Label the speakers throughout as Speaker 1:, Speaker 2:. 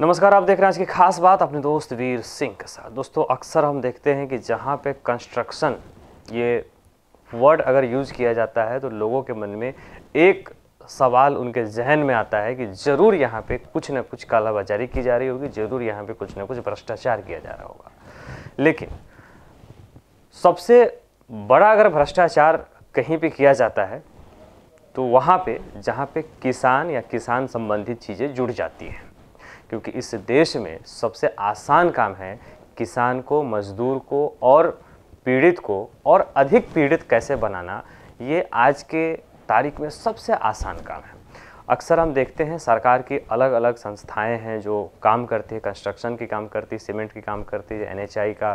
Speaker 1: नमस्कार आप देख रहे हैं आज की खास बात अपने दोस्त वीर सिंह के साथ दोस्तों अक्सर हम देखते हैं कि जहाँ पे कंस्ट्रक्शन ये वर्ड अगर यूज किया जाता है तो लोगों के मन में एक सवाल उनके जहन में आता है कि ज़रूर यहाँ पे कुछ ना कुछ कालाबाजारी की जा रही होगी ज़रूर यहाँ पे कुछ ना कुछ भ्रष्टाचार किया जा रहा होगा लेकिन सबसे बड़ा अगर भ्रष्टाचार कहीं पे किया जाता है तो वहाँ पे जहाँ पे किसान या किसान संबंधित चीज़ें जुड़ जाती हैं क्योंकि इस देश में सबसे आसान काम है किसान को मजदूर को और पीड़ित को और अधिक पीड़ित कैसे बनाना ये आज के तारीख में सबसे आसान काम है अक्सर हम देखते हैं सरकार की अलग अलग संस्थाएं हैं जो काम करती है कंस्ट्रक्शन की काम करती है सीमेंट की काम करती है एनएचआई का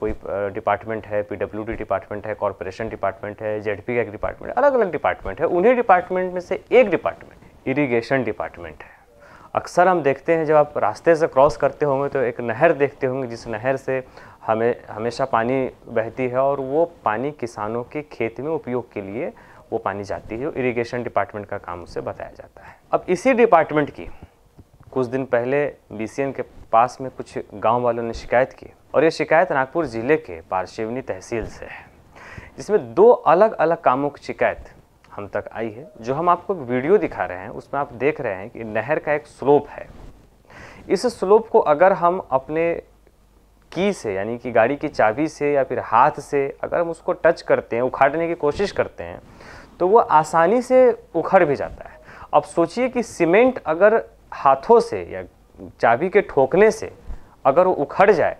Speaker 1: कोई डिपार्टमेंट है पीडब्ल्यूडी डिपार्टमेंट है कॉरपोरेशन डिपार्टमेंट है जेडपी का एक डिपार्टमेंट अलग अलग डिपार्टमेंट है उन्हीं डिपार्टमेंट में से एक डिपार्टमेंट इरीगेशन डिपार्टमेंट है अक्सर हम देखते हैं जब आप रास्ते से क्रॉस करते होंगे तो एक नहर देखते होंगे जिस नहर से हमें हमेशा पानी बहती है और वो पानी किसानों के खेत में उपयोग के लिए वो पानी जाती है इरिगेशन डिपार्टमेंट का काम उसे बताया जाता है अब इसी डिपार्टमेंट की कुछ दिन पहले बी के पास में कुछ गांव वालों ने शिकायत की और ये शिकायत नागपुर ज़िले के पारशिवनी तहसील से है जिसमें दो अलग अलग कामों की शिकायत हम तक आई है जो हम आपको वीडियो दिखा रहे हैं उसमें आप देख रहे हैं कि नहर का एक स्लोप है इस स्लोप को अगर हम अपने की से यानी कि गाड़ी की चाबी से या फिर हाथ से अगर हम उसको टच करते हैं उखाड़ने की कोशिश करते हैं तो वो आसानी से उखड़ भी जाता है अब सोचिए कि सीमेंट अगर हाथों से या चाबी के ठोकने से अगर वो उखड़ जाए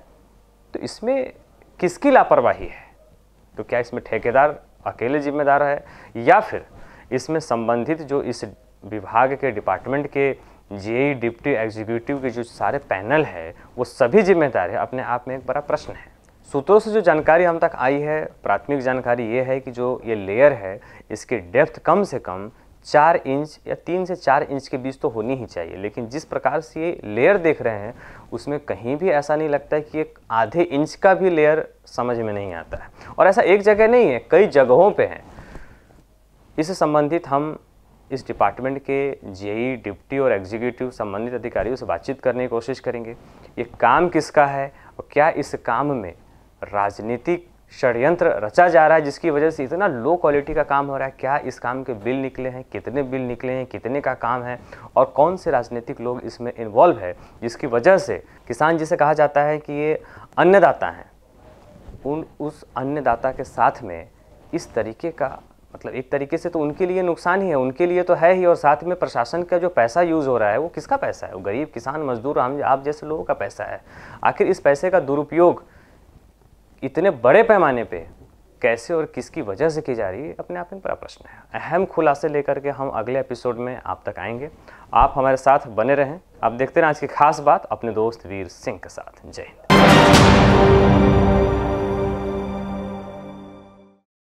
Speaker 1: तो इसमें किसकी लापरवाही है तो क्या इसमें ठेकेदार अकेले जिम्मेदार है या फिर इसमें संबंधित जो इस विभाग के डिपार्टमेंट के जे डिप्टी एग्जीक्यूटिव के जो सारे पैनल है वो सभी जिम्मेदार है अपने आप में एक बड़ा प्रश्न है सूत्रों से जो जानकारी हम तक आई है प्राथमिक जानकारी ये है कि जो ये लेयर है इसके डेप्थ कम से कम चार इंच या तीन से चार इंच के बीच तो होनी ही चाहिए लेकिन जिस प्रकार से ये लेयर देख रहे हैं उसमें कहीं भी ऐसा नहीं लगता है कि एक आधे इंच का भी लेयर समझ में नहीं आता है और ऐसा एक जगह नहीं है कई जगहों पे है इस संबंधित हम इस डिपार्टमेंट के जेई डिप्टी e, और एग्जीक्यूटिव संबंधित अधिकारियों से बातचीत करने की कोशिश करेंगे ये काम किसका है और क्या इस काम में राजनीतिक षडयंत्र रचा जा रहा है जिसकी वजह से इतना लो क्वालिटी का काम हो रहा है क्या इस काम के बिल निकले हैं कितने बिल निकले हैं कितने का काम है और कौन से राजनीतिक लोग इसमें इन्वॉल्व है जिसकी वजह से किसान जिसे कहा जाता है कि ये अन्नदाता हैं उन उस अन्नदाता के साथ में इस तरीके का मतलब एक तरीके से तो उनके लिए नुकसान ही है उनके लिए तो है ही और साथ में प्रशासन का जो पैसा यूज़ हो रहा है वो किसका पैसा है वो गरीब किसान मजदूर आम आप जैसे लोगों का पैसा है आखिर इस पैसे का दुरुपयोग इतने बड़े पैमाने पे कैसे और किसकी वजह से की जा रही है अपने आप में बड़ा प्रश्न है अहम खुलासे लेकर के हम अगले एपिसोड में आप तक आएंगे आप हमारे साथ बने रहें आप देखते रहें आज की खास बात अपने दोस्त वीर सिंह के साथ जय हिंद